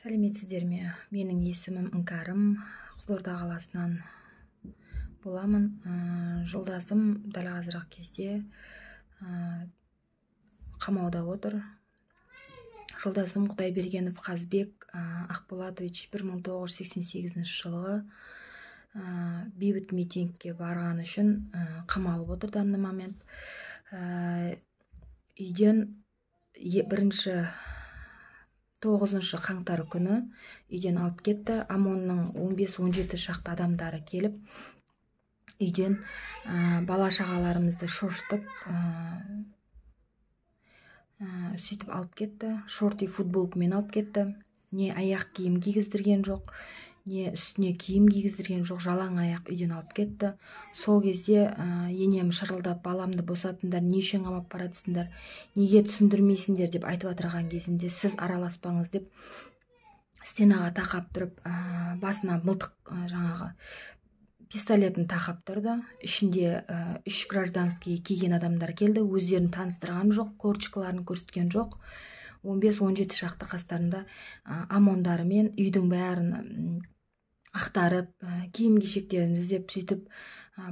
сәлеметсіздер ме менің есімім іңкәрім қызылорда қаласынан боламын ә, жолдасым дәл қазіргі кезде ә, қамауда отыр жолдасым құдайбергенов қазбек ә, ақболатович 1988 жылғы ә, бейбіт митингке барғаны үшін ә, қамалып отыр данный момент ә, үйден е, бірінші тоғызыншы қаңтар күні үйден алып кетті Амонның 15-17 шақты адамдары келіп үйден ә, бала шағаларымызды шошытып сөйтіп алып кетті шорти футболкамен алып кетті не аяқ киім кигіздірген жоқ не үстіне киім кигіздірген жоқ жалаң аяқ үйден алып кетті сол кезде ә, енем шырылдап баламды босатыңдар не үшін қамап неге түсіндірмейсіңдер деп айтып отырған кезінде сіз араласпаңыз деп стенаға тақап тұрып ә, басына мылтық ә, жаңағы пистолетін тақап тұрды ішінде үш гражданский киген адамдар келді өздерін таныстырған жоқ корочкаларын көрсеткен жоқ 15-17 шақты қастарында амондарымен үйдің бәрін ақтарып киім кешектерін іздеп сөйтіп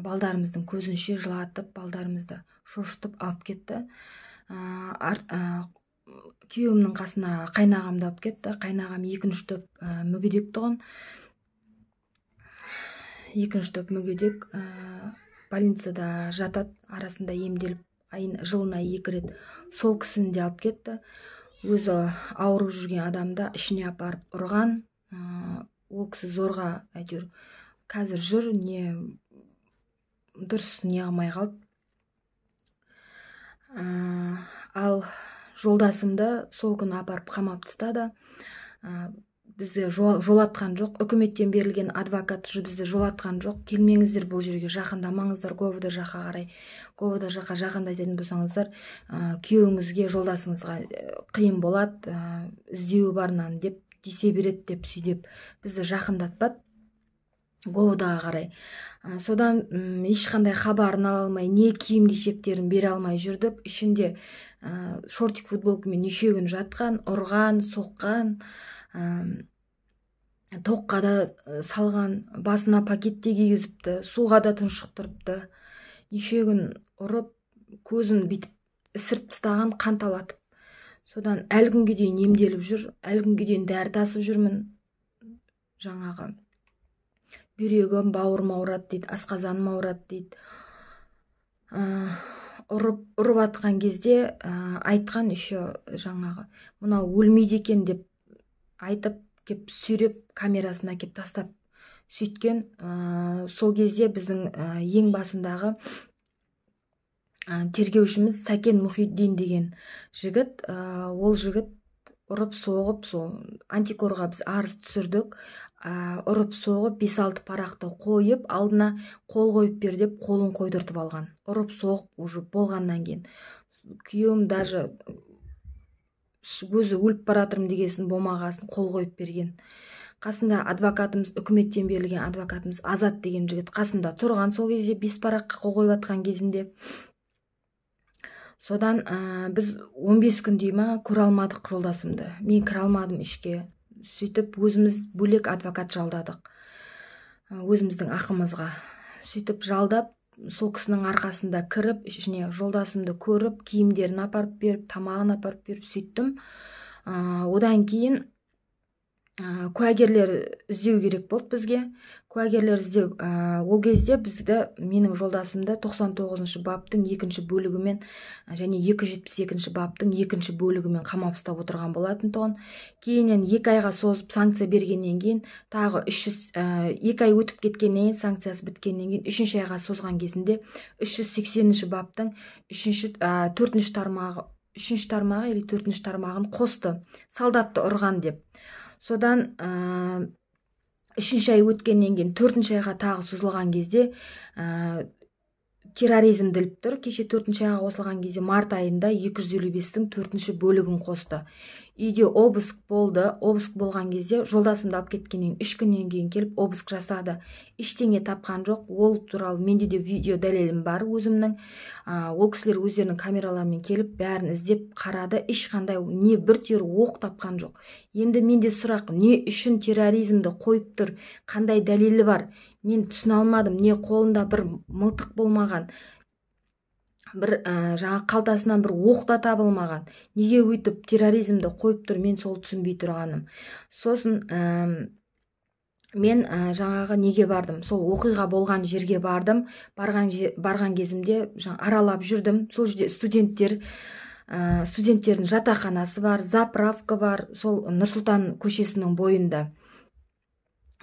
балдарымыздың көзінше жылатып балдарымызды шошытып алып кетті күйеуімнің қасына қайнағамды алып кетті қайнағам екінші топ ә, мүгедек тұғын екінші топ мүгедек ә, больницада жатады арасында емделіп айын жылына екі рет сол кісіні де алып кетті өзі ауырып жүрген адамды ішіне апарып ұрған ол кісі зорға әйтеуір қазір жүр не дұрыс неғылмай қалды ә, ал жолдасымды сол күні апарып қамап тастады бізді жолатқан жоқ үкіметтен берілген адвокат бізді жолатқан жоқ келмеңіздер бұл жерге жақындамаңыздар говд жаққа қарай говд жаққа жақындайтын болсаңыздар ә, күйеуіңізге жолдасыңызға э, қиын болады ә, іздеуі барынан деп тисе береді деп сүйдеп бізді жақындатпады говдаға қарай ә, содан ешқандай хабарын ала алмай не киім кешектерін бере алмай жүрдік ішінде ә, шортик футболкамен неше күн жатқан ұрған соққан тоққа да э, салған басына пакетте кигізіпті суға да тұншықтырыпты неше күн ұрып көзін бүйтіп ісіріп тастаған қанталатып содан әлі күнге дейін емделіп жүр әлі күнге дейін дәрі тасып жүрмін жаңағы бүйрегім бауырым ауырады дейді асқазаным ауырады дейді ә, ұрып ұрып атқан кезде э, айтқан еще жаңағы мынау өлмейді екен деп айтып кеп сүйреп камерасына кеп тастап сөйткен ә, сол кезде біздің ә, ең басындағы ә, тергеушіміз сәкен мұхиддин деген жігіт ә, ол жігіт ұрып соғып сол антикорға біз арыз түсірдік ә, ұрып соғып бес алты парақты қойып алдына қол қойып бер деп қолын қойдыртып алған ұрып соғып уже болғаннан кейін күйеуім даже өзі өліп баратырмын дегенсін болмағасын қол қойып берген қасында адвокатымыз үкіметтен берілген адвокатымыз азат деген жігіт қасында тұрған сол кезде бес параққа қол қойып жатқан кезінде содан ә, біз 15 күндей ма көре алмадық жолдасымды мен кіре алмадым ішке сөйтіп өзіміз бөлек адвокат жалдадық өзіміздің ақымызға сөйтіп жалдап сол кісінің арқасында кіріп ішіне жолдасымды көріп киімдерін апарып беріп тамағын апарып беріп сөйттім одан кейін ә, куәгерлер іздеу керек болды бізге куәгерлер іздеу ә, ол кезде бізді менің жолдасымды 99 баптың екінші бөлігімен және 272 баптың екінші бөлігімен қамап ұстап отырған болатын тұғын кейіннен екі айға созып санкция бергеннен кейін тағы үш жүз ә, екі ай өтіп кеткеннен кейін санкциясы біткеннен кейін үшінші айға созған кезінде үш жүз сексенінші баптың үшінші ә, төртінші тармағы үшінші тармағы или төртінші тармағын қосты солдатты ұрған деп содан ә, үшінші ай өткеннен кейін төртінші айға тағы созылған кезде ә, терроризм діліп тұр кеше төртінші айға қосылған кезде март айында 255-тің төртінші бөлігін қосты үйде обыск болды обыск болған кезде жолдасымды алып кеткеннен үш күннен кейін келіп обыск жасады ештеңе тапқан жоқ ол туралы менде де видео дәлелім бар өзімнің ә, ол кісілер өздерінің камераларымен келіп бәрін іздеп қарады ешқандай не бір түйір оқ тапқан жоқ енді менде сұрақ не үшін терроризмді қойып тұр қандай дәлелі бар мен түсіне алмадым не қолында бір мылтық болмаған бір ә, э, жаңа қалтасынан бір оқ та табылмаған неге өйтіп терроризмді қойып тұр мен сол түсінбей тұрғаным сосын мен э, жаңағы неге бардым сол оқиға болған жерге бардым барған, барған кезімде жаң, аралап жүрдім сол жерде студенттер ә, студенттердің жатақханасы бар заправка бар сол нұрсұлтан көшесінің бойында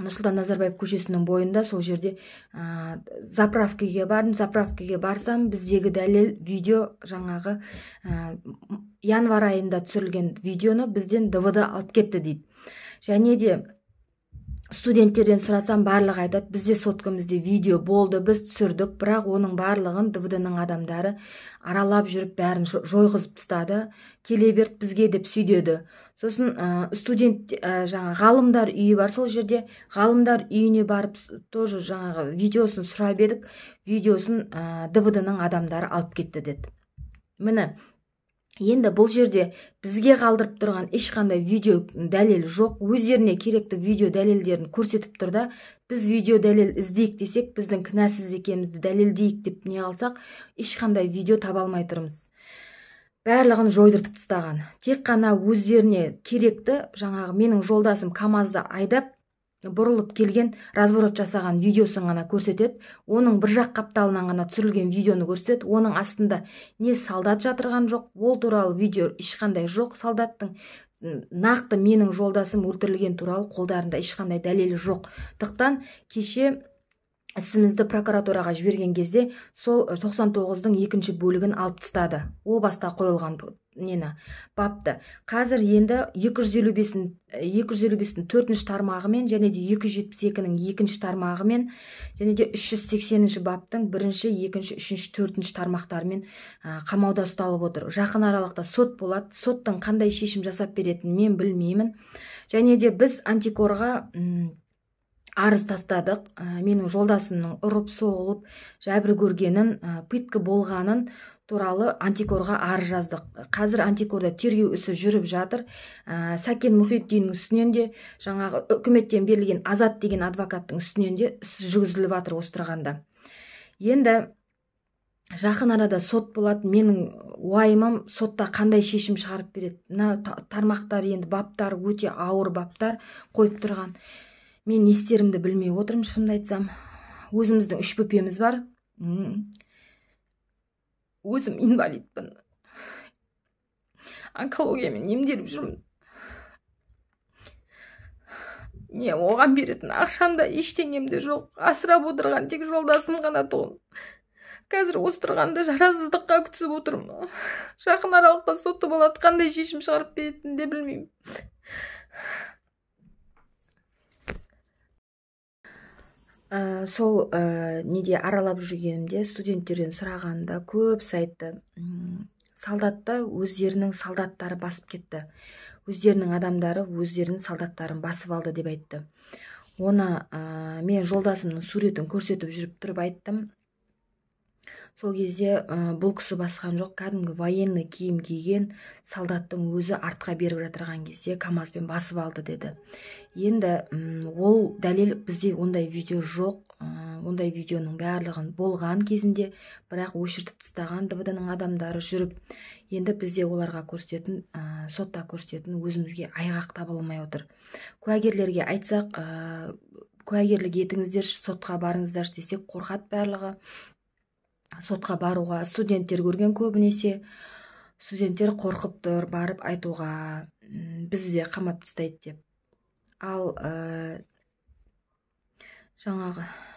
нұрсұлтан назарбаев көшесінің бойында сол жерде ә, заправкаге бардым заправкаге барсам біздегі дәлел видео жаңағы ә, январь айында түсірілген видеоны бізден двд алып кетті дейді және де студенттерден сұрасам барлығы айтады бізде соткамызде видео болды біз түсірдік бірақ оның барлығын двд ның адамдары аралап жүріп бәрін жойғызып тастады келе берді бізге деп сүйдеді сосын студент ә, жаңа ғалымдар үйі бар сол жерде ғалымдар үйіне барып тоже жаңағы видеосын сұрап едік видеосын ә, двд ның адамдары алып кетті деді міне енді бұл жерде бізге қалдырып тұрған ешқандай видео дәлел жоқ өздеріне керекті видео дәлелдерін көрсетіп тұр да біз видео дәлел іздейік десек біздің кінәсіз екенімізді дәлелдейік деп не алсақ ешқандай видео таба алмай тұрмыз барлығын жойдыртып тастаған тек қана өздеріне керекті жаңағы менің жолдасым камазды айдап бұрылып келген разворот жасаған видеосын ғана көрсетеді оның бір жақ қапталынан ғана түсірілген видеоны көрсетеді оның астында не солдат жатырған жоқ ол туралы видео ешқандай жоқ солдаттың нақты менің жолдасым өлтірілген туралы қолдарында ешқандай дәлел жоқ тықтан кеше ісімізді прокуратураға жіберген кезде сол 99-дың э, екінші бөлігін алып тастады о баста қойылған нені бапты қазір енді 255 тің 255 бестің төртінші тармағымен және де 272-нің екінші тармағымен және де 380-ші баптың бірінші екінші үшінші төртінші тармақтарымен э, қамауда ұсталып отыр жақын аралықта сот болады соттың қандай шешім жасап беретінін мен білмеймін және де біз антикорға арыз тастадық ә, менің жолдасымның ұрып соғылып жәбір көргенін ә, пытка болғанын туралы антикорға арыз жаздық қазір антикорда тергеу ісі жүріп жатыр ә, сәкен мұхитдиннің үстінен де жаңағы үкіметтен берілген азат деген адвокаттың үстінен де іс жүргізіліп жатыр осы тұрғанда енді жақын арада сот болады менің уайымым сотта қандай шешім шығарып береді мына тармақтар енді баптар өте ауыр баптар қойып тұрған мен не істерімді білмей отырмын шынымды айтсам өзіміздің үш бөпеміз бар өзім инвалидпін онкологиямен емделіп жүрмін не оған беретін ақшам да ештеңем де жоқ асырап отырған тек жолдасым ғана тұғын қазір осы тұрғанда жарасыздыққа күтісіп отырмын жақын аралықта сотты қандай шешім шығарып беретінін де білмеймін Э, сол э, неде аралап жүргенімде студенттерден сұрағанда көп сайтты солдатты өздерінің солдаттары басып кетті өздерінің адамдары өздерінің солдаттарын басып алды деп айтты оны э, мен жолдасымның суретін көрсетіп жүріп тұрып айттым сол кезде ә, бұл кісі басқан жоқ кәдімгі военный киім киген солдаттың өзі артқа беріп жатырған кезде камазбен басып алды деді енді ол дәлел бізде ондай видео жоқ ондай видеоның барлығын болған кезінде бірақ өшіртіп тастаған двд адамдары жүріп енді бізде оларға көрсететін ә, сотта көрсететін өзімізге айғақ табылмай отыр куәгерлерге айтсақ ә, куәгерлік етіңіздерші сотқа барыңыздаршы десек қорқады барлығы сотқа баруға студенттер көрген көбінесе студенттер қорқып тұр барып айтуға бізде қамап тастайды деп ал ә, жаңағы